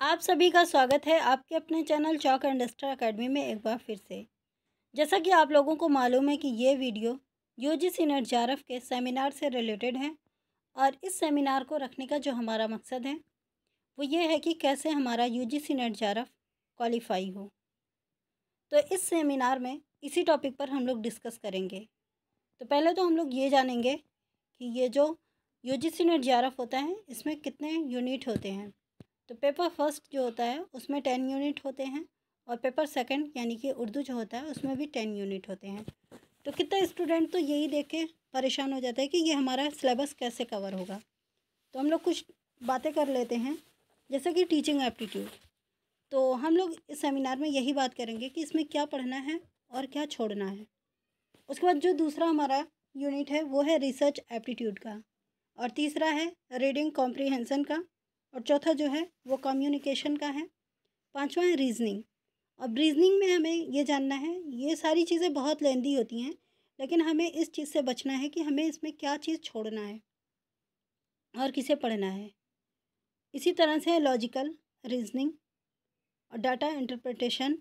आप सभी का स्वागत है आपके अपने चैनल चौक इंडस्ट्रा एकेडमी में एक बार फिर से जैसा कि आप लोगों को मालूम है कि ये वीडियो यू जी सी जारफ के सेमिनार से रिलेटेड है और इस सेमिनार को रखने का जो हमारा मकसद है वो ये है कि कैसे हमारा यू जी सी क्वालिफाई हो तो इस सेमिनार में इसी टॉपिक पर हम लोग डिस्कस करेंगे तो पहले तो हम लोग ये जानेंगे कि ये जो यू जी सी होता है इसमें कितने यूनिट होते हैं तो पेपर फर्स्ट जो होता है उसमें टेन यूनिट होते हैं और पेपर सेकंड यानी कि उर्दू जो होता है उसमें भी टेन यूनिट होते हैं तो कितना स्टूडेंट तो यही देख के परेशान हो जाता है कि ये हमारा सिलेबस कैसे कवर होगा तो हम लोग कुछ बातें कर लेते हैं जैसे कि टीचिंग एप्टीट्यूड तो हम लोग इस सेमिनार में यही बात करेंगे कि इसमें क्या पढ़ना है और क्या छोड़ना है उसके बाद जो दूसरा हमारा यूनिट है वो है रिसर्च एप्टीट्यूड का और तीसरा है रीडिंग कॉम्प्रीहेंसन का और चौथा जो है वो कम्युनिकेशन का है पांचवा है रीजनिंग अब रीजनिंग में हमें ये जानना है ये सारी चीज़ें बहुत लेंदी होती हैं लेकिन हमें इस चीज़ से बचना है कि हमें इसमें क्या चीज़ छोड़ना है और किसे पढ़ना है इसी तरह से लॉजिकल रीजनिंग और डाटा इंटरप्रटेशन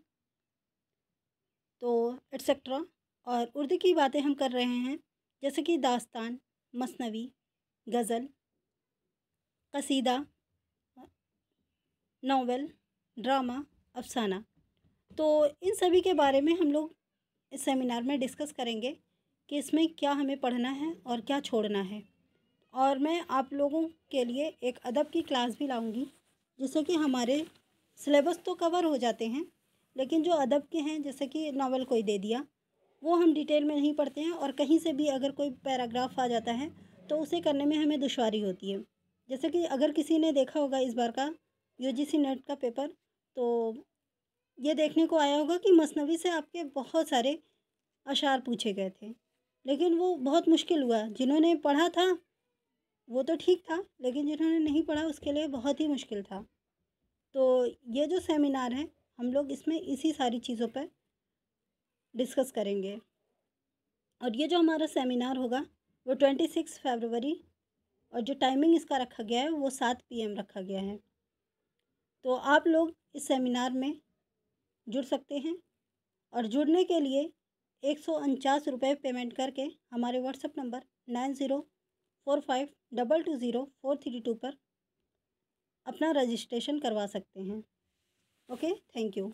तो एट्सट्रा और उर्दू की बातें हम कर रहे हैं जैसे कि दास्तान मसनवी गज़ल कसीदा नावल ड्रामा अफसाना तो इन सभी के बारे में हम लोग इस सेमिनार में डिस्कस करेंगे कि इसमें क्या हमें पढ़ना है और क्या छोड़ना है और मैं आप लोगों के लिए एक अदब की क्लास भी लाऊंगी जिससे कि हमारे सिलेबस तो कवर हो जाते हैं लेकिन जो अदब के हैं जैसे कि नावल कोई दे दिया वो हम डिटेल में नहीं पढ़ते हैं और कहीं से भी अगर कोई पैराग्राफ आ जाता है तो उसे करने में हमें दुशारी होती है जैसे कि अगर किसी ने देखा होगा इस बार का यूजीसी नेट का पेपर तो ये देखने को आया होगा कि मसनवी से आपके बहुत सारे अशार पूछे गए थे लेकिन वो बहुत मुश्किल हुआ जिन्होंने पढ़ा था वो तो ठीक था लेकिन जिन्होंने नहीं पढ़ा उसके लिए बहुत ही मुश्किल था तो ये जो सेमिनार है हम लोग इसमें इसी सारी चीज़ों पर डिस्कस करेंगे और ये जो हमारा सेमिनार होगा वो ट्वेंटी सिक्स फेबरवरी और जो टाइमिंग इसका रखा गया है वो सात पीएम रखा गया है तो आप लोग इस सेमिनार में जुड़ सकते हैं और जुड़ने के लिए एक सौ उनचास रुपये पेमेंट करके हमारे WhatsApp number nine zero four five double two zero four three two पर अपना रजिस्ट्रेशन करवा सकते हैं ओके थैंक यू